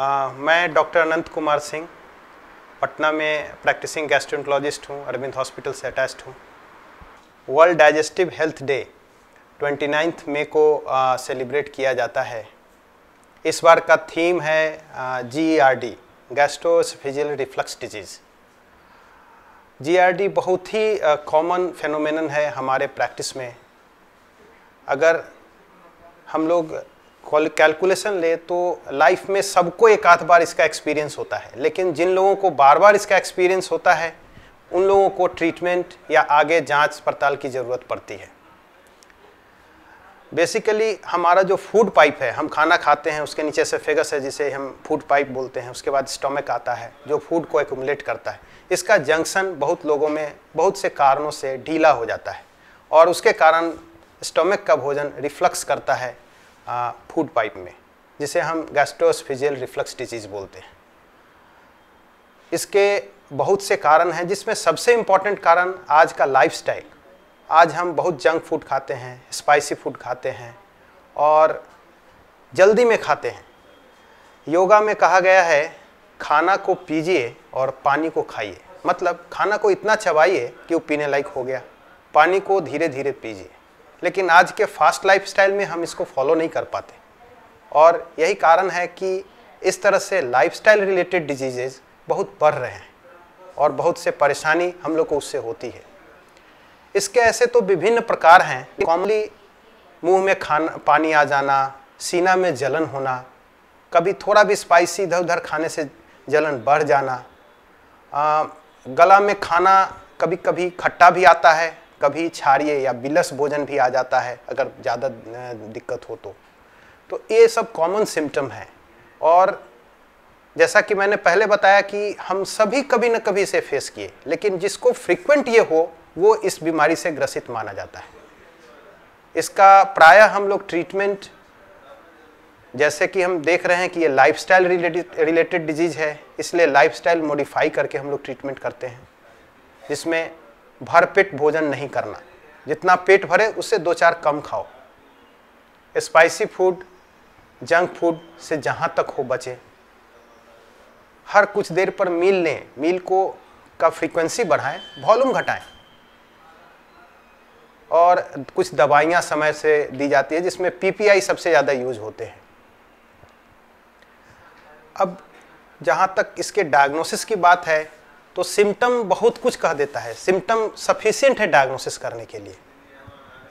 आ, मैं डॉक्टर अनंत कुमार सिंह पटना में practising gastroenterologist हूँ अरविंद हॉस्पिटल से अटैच्ड हूँ वर्ल्ड डाइजेस्टिव हेल्थ डे 29 मई को सेलिब्रेट किया जाता है इस बार का थीम है G R D gastroesophageal reflux disease जी बहुत ही कॉमन फेनोमेनन है हमारे प्रैक्टिस में अगर हम लोग कैलकुलेशन ले तो लाइफ में सबको एक आध बार इसका एक्सपीरियंस होता है लेकिन जिन लोगों को बार बार इसका एक्सपीरियंस होता है उन लोगों को ट्रीटमेंट या आगे जांच पड़ताल की ज़रूरत पड़ती है बेसिकली हमारा जो फूड पाइप है हम खाना खाते हैं उसके नीचे से फेगस है जिसे हम फूड पाइप बोलते हैं उसके बाद स्टोमक आता है जो फूड को एकुमलेट करता है इसका जंक्शन बहुत लोगों में बहुत से कारणों से ढीला हो जाता है और उसके कारण स्टोमक का भोजन रिफ्लक्स करता है फूड पाइप में जिसे हम गैस्ट्रोसफिजियल रिफ्लक्स डिजीज बोलते हैं इसके बहुत से कारण हैं जिसमें सबसे इम्पॉर्टेंट कारण आज का लाइफस्टाइल आज हम बहुत जंक फूड खाते हैं स्पाइसी फूड खाते हैं और जल्दी में खाते हैं योगा में कहा गया है खाना को पीजिए और पानी को खाइए मतलब खाना को इतना चबाइए कि वो पीने लायक हो गया पानी को धीरे धीरे पीजिए लेकिन आज के फास्ट स्टाइल में हम इसको फॉलो नहीं कर पाते और यही कारण है कि इस तरह से स्टाइल रिलेटेड डिजीजेज बहुत बढ़ रहे हैं और बहुत से परेशानी हम लोग को उससे होती है इसके ऐसे तो विभिन्न प्रकार हैं कॉमली मुंह में खाना पानी आ जाना सीना में जलन होना कभी थोड़ा भी स्पाइसी इधर उधर खाने से जलन बढ़ जाना आ, गला में खाना कभी कभी खट्टा भी आता है कभी छारिये या बिलस भोजन भी आ जाता है अगर ज़्यादा दिक्कत हो तो तो ये सब कॉमन सिम्टम हैं और जैसा कि मैंने पहले बताया कि हम सभी कभी न कभी इसे फेस किए लेकिन जिसको फ्रिक्वेंट ये हो वो इस बीमारी से ग्रसित माना जाता है इसका प्रायः हम लोग ट्रीटमेंट जैसे कि हम देख रहे हैं कि ये लाइफस्टाइल रिलेटेड डिजीज़ है इसलिए लाइफस्टाइल मॉडिफाई करके हम लोग ट्रीटमेंट करते हैं जिसमें भरपेट भोजन नहीं करना जितना पेट भरे उससे दो चार कम खाओ स्पाइसी फूड जंक फूड से जहाँ तक हो बचे हर कुछ देर पर मील लें मील को का फ्रीक्वेंसी बढ़ाएं वॉल्यूम घटाएं और कुछ दवाइयाँ समय से दी जाती है जिसमें पीपीआई सबसे ज़्यादा यूज होते हैं अब जहाँ तक इसके डायग्नोसिस की बात है तो सिम्टम बहुत कुछ कह देता है सिम्टम सफिशियंट है डायग्नोसिस करने के लिए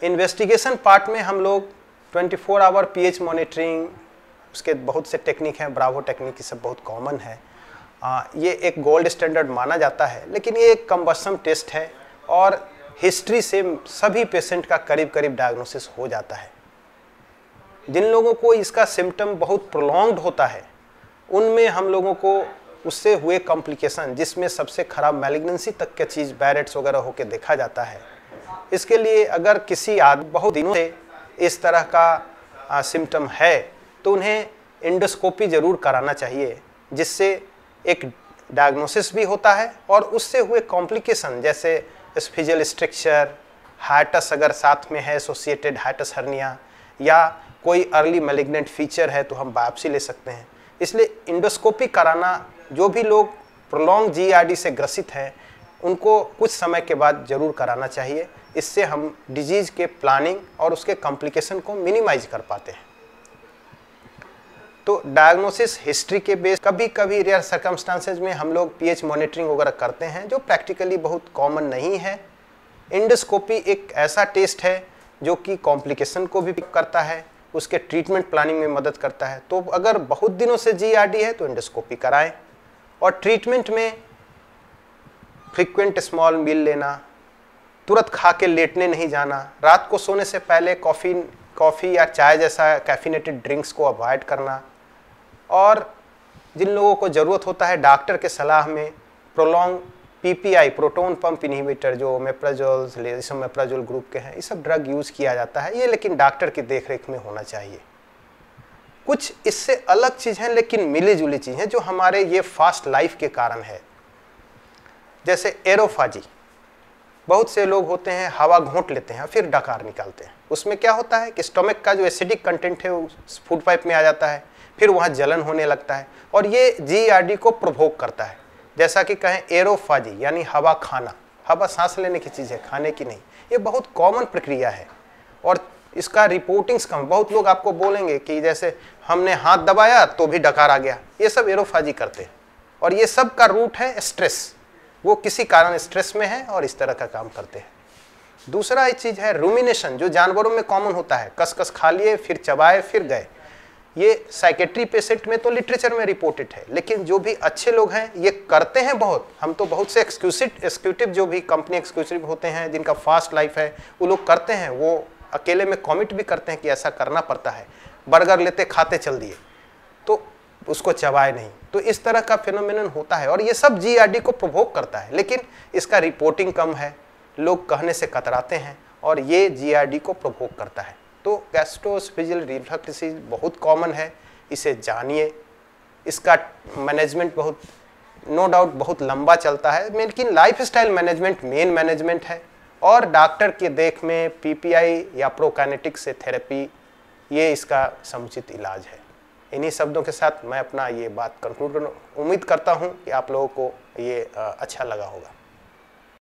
इन्वेस्टिगेशन पार्ट में हम लोग 24 four hour P H monitoring उसके बहुत से टेक्निक हैं ब्रावो टेक्निक सब बहुत कॉमन है आ, ये एक गोल्ड स्टैंडर्ड माना जाता है लेकिन ये एक कम्बसम टेस्ट है और हिस्ट्री से सभी पेशेंट का करीब करीब डायग्नोसिस हो जाता है जिन लोगों को इसका सिम्टम बहुत प्रोलॉन्ग्ड होता है उनमें हम लोगों को उससे हुए कॉम्प्लिकेशन जिसमें सबसे खराब मैलिग्नेंसी तक के चीज़ बैरेट्स वगैरह होकर देखा जाता है इसके लिए अगर किसी आदमी बहुत दिनों से इस तरह का सिम्टम है तो उन्हें इंडोस्कोपी ज़रूर कराना चाहिए जिससे एक डायग्नोसिस भी होता है और उससे हुए कॉम्प्लिकेशन जैसे स्फिजल स्ट्रक्चर हाइटस अगर साथ में है एसोसिएटेड हाइटस हर्निया या कोई अर्ली मेलिग्नेंट फीचर है तो हम बायोप्सी ले सकते हैं इसलिए इंडोस्कोपी कराना जो भी लोग प्रोलॉन्ग जीआरडी से ग्रसित हैं उनको कुछ समय के बाद ज़रूर कराना चाहिए इससे हम डिजीज़ के प्लानिंग और उसके कॉम्प्लिकेशन को मिनिमाइज कर पाते हैं तो डायग्नोसिस हिस्ट्री के बेस कभी कभी रेयर सर्कमस्टांसेज में हम लोग पीएच मॉनिटरिंग वगैरह करते हैं जो प्रैक्टिकली बहुत कॉमन नहीं है इंडोस्कोपी एक ऐसा टेस्ट है जो कि कॉम्प्लिकेशन को भी पिक करता है उसके ट्रीटमेंट प्लानिंग में मदद करता है तो अगर बहुत दिनों से जीआरडी है तो एंडोस्कोपी कराएं और ट्रीटमेंट में फ्रिक्वेंट स्मॉल मील लेना तुरंत खा के लेटने नहीं जाना रात को सोने से पहले कॉफ़ी कॉफ़ी या चाय जैसा कैफिनेटेड ड्रिंक्स को अवॉइड करना और जिन लोगों को ज़रूरत होता है डॉक्टर के सलाह में prolong PPI proton pump inhibitor जो मेप्राजोल मेप्राजोल ग्रुप के हैं ये सब ड्रग यूज़ किया जाता है ये लेकिन डॉक्टर की देखरेख में होना चाहिए कुछ इससे अलग चीज़ हैं लेकिन मिली जुली चीज़ हैं जो हमारे ये फास्ट लाइफ के कारण है जैसे एरोफाजी बहुत से लोग होते हैं हवा घोंट लेते हैं फिर डकार निकालते हैं उसमें क्या होता है कि स्टोमक का जो एसिडिक कंटेंट है वो फूड पाइप में आ जाता है फिर वहाँ जलन होने लगता है और ये जीआरडी e को प्रभोग करता है जैसा कि कहें एरोफाजी यानी हवा खाना हवा सांस लेने की चीज़ है खाने की नहीं ये बहुत कॉमन प्रक्रिया है और इसका रिपोर्टिंग्स कम बहुत लोग आपको बोलेंगे कि जैसे हमने हाथ दबाया तो भी डकार आ गया ये सब एरोफाजी करते हैं और ये सब का रूट है स्ट्रेस वो किसी कारण स्ट्रेस में है और इस तरह का काम करते हैं दूसरा एक चीज़ है रूमिनेशन जो जानवरों में कॉमन होता है कस कस खा लिए फिर चबाए फिर गए ये साइकेट्री पेशेंट में तो लिटरेचर में रिपोर्टेड है लेकिन जो भी अच्छे लोग हैं ये करते हैं बहुत हम तो बहुत से एक्सक्यूसिव एक्सक्यूटिव जो भी कंपनी एक्सक्यूसिव होते हैं जिनका फास्ट लाइफ है वो लोग करते हैं वो अकेले में कॉमिट भी करते हैं कि ऐसा करना पड़ता है बर्गर लेते खाते चल दिए तो उसको चबाए नहीं तो इस तरह का फिनोमिन होता है और ये सब जी को प्रभोग करता है लेकिन इसका रिपोर्टिंग कम है लोग कहने से कतराते हैं और ये जी को प्रभोग करता है तो गैस्ट्रोस्पिजल रिफ्लक्स डिसीज बहुत कॉमन है इसे जानिए इसका मैनेजमेंट बहुत नो no डाउट बहुत लंबा चलता है लेकिन lifestyle management main management है और डॉक्टर के देख में पीपीआई या प्रोकैनेटिक से थेरेपी ये इसका समुचित इलाज है इन्हीं शब्दों के साथ मैं अपना ये बात कंक्लूड उम्मीद करता हूँ कि आप लोगों को ये अच्छा लगा होगा